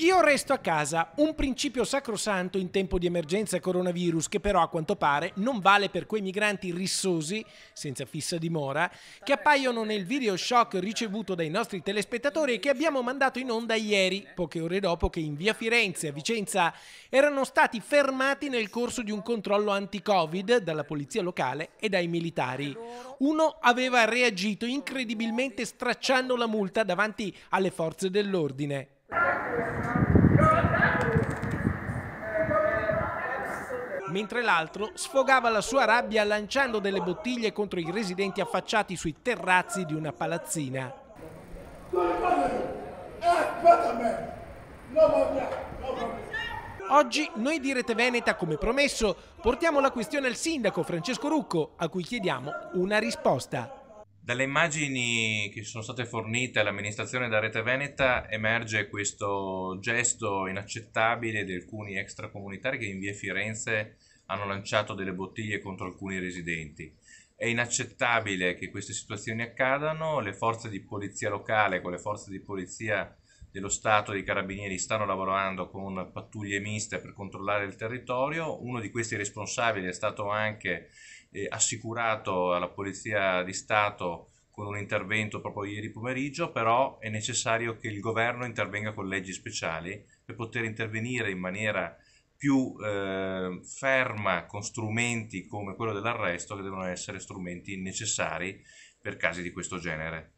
Io resto a casa, un principio sacrosanto in tempo di emergenza coronavirus che però a quanto pare non vale per quei migranti rissosi, senza fissa dimora, che appaiono nel video shock ricevuto dai nostri telespettatori e che abbiamo mandato in onda ieri, poche ore dopo che in via Firenze a Vicenza erano stati fermati nel corso di un controllo anti-covid dalla polizia locale e dai militari. Uno aveva reagito incredibilmente stracciando la multa davanti alle forze dell'ordine mentre l'altro sfogava la sua rabbia lanciando delle bottiglie contro i residenti affacciati sui terrazzi di una palazzina. Oggi noi di Rete Veneta, come promesso, portiamo la questione al sindaco Francesco Rucco, a cui chiediamo una risposta. Dalle immagini che sono state fornite all'amministrazione da Rete Veneta emerge questo gesto inaccettabile di alcuni extracomunitari che in via Firenze hanno lanciato delle bottiglie contro alcuni residenti. È inaccettabile che queste situazioni accadano, le forze di polizia locale con le forze di polizia dello Stato e dei Carabinieri stanno lavorando con pattuglie miste per controllare il territorio. Uno di questi responsabili è stato anche eh, assicurato alla Polizia di Stato con un intervento proprio ieri pomeriggio, però è necessario che il governo intervenga con leggi speciali per poter intervenire in maniera più eh, ferma con strumenti come quello dell'arresto che devono essere strumenti necessari per casi di questo genere.